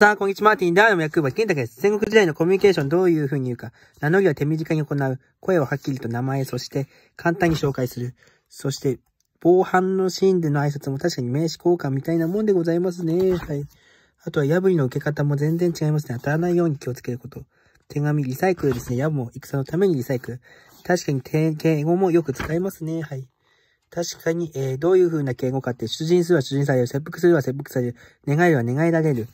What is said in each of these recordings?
さあ、こんにちは。マーティンダーム役場健太です。戦国時代のコミュニケーションどういうふうに言うか。名乗りは手短に行う。声をはっきりと名前、そして簡単に紹介する。そして、防犯のシーンでの挨拶も確かに名刺交換みたいなもんでございますね。はい。あとは、破りの受け方も全然違いますね。当たらないように気をつけること。手紙、リサイクルですね。野も戦のためにリサイクル。確かに、敬語もよく使いますね。はい。確かに、えー、どういうふうな敬語かって、主人するは主人される、切腹するは切腹される、願いは願いられる。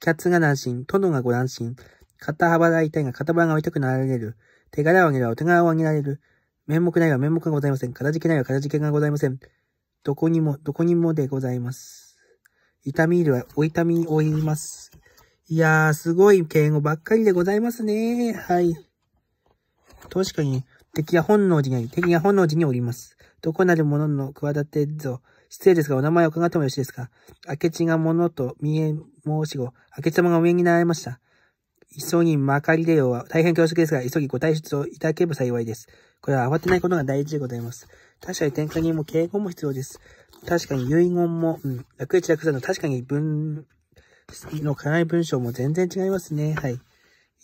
キャッツが乱心、殿がご乱心、肩幅大体が肩幅が痛くなられる、手柄をあげらお手柄をあげられる、面目ないは面目がございません、片付けないは片付けがございません、どこにも、どこにもでございます。痛み入るはお痛みを言います。いやー、すごい敬語ばっかりでございますね。はい。確かに、敵が本能寺にあり、敵が本能寺におります。どこなる者の企てぞ。失礼ですが、お名前を伺ってもよろしいですか明智が物と見え申し子、明智様がお見えになられました。急ぎまかりれようは大変恐縮ですが、急ぎご退出をいただければ幸いです。これは慌てないことが大事でございます。確かに転換にも敬語も必要です。確かに遺言も、うん、楽一楽さんの確かに文、の辛い文章も全然違いますね。はい。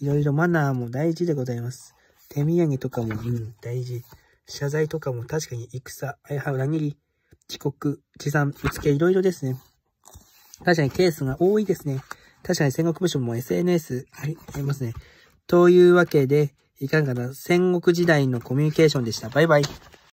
いろいろマナーも大事でございます。手土産とかも、うん、大事。謝罪とかも確かに戦、あやは裏切り、遅刻、持参、見つけ、いろいろですね。確かにケースが多いですね。確かに戦国武将も SNS ありますね。というわけで、いかがな戦国時代のコミュニケーションでした。バイバイ。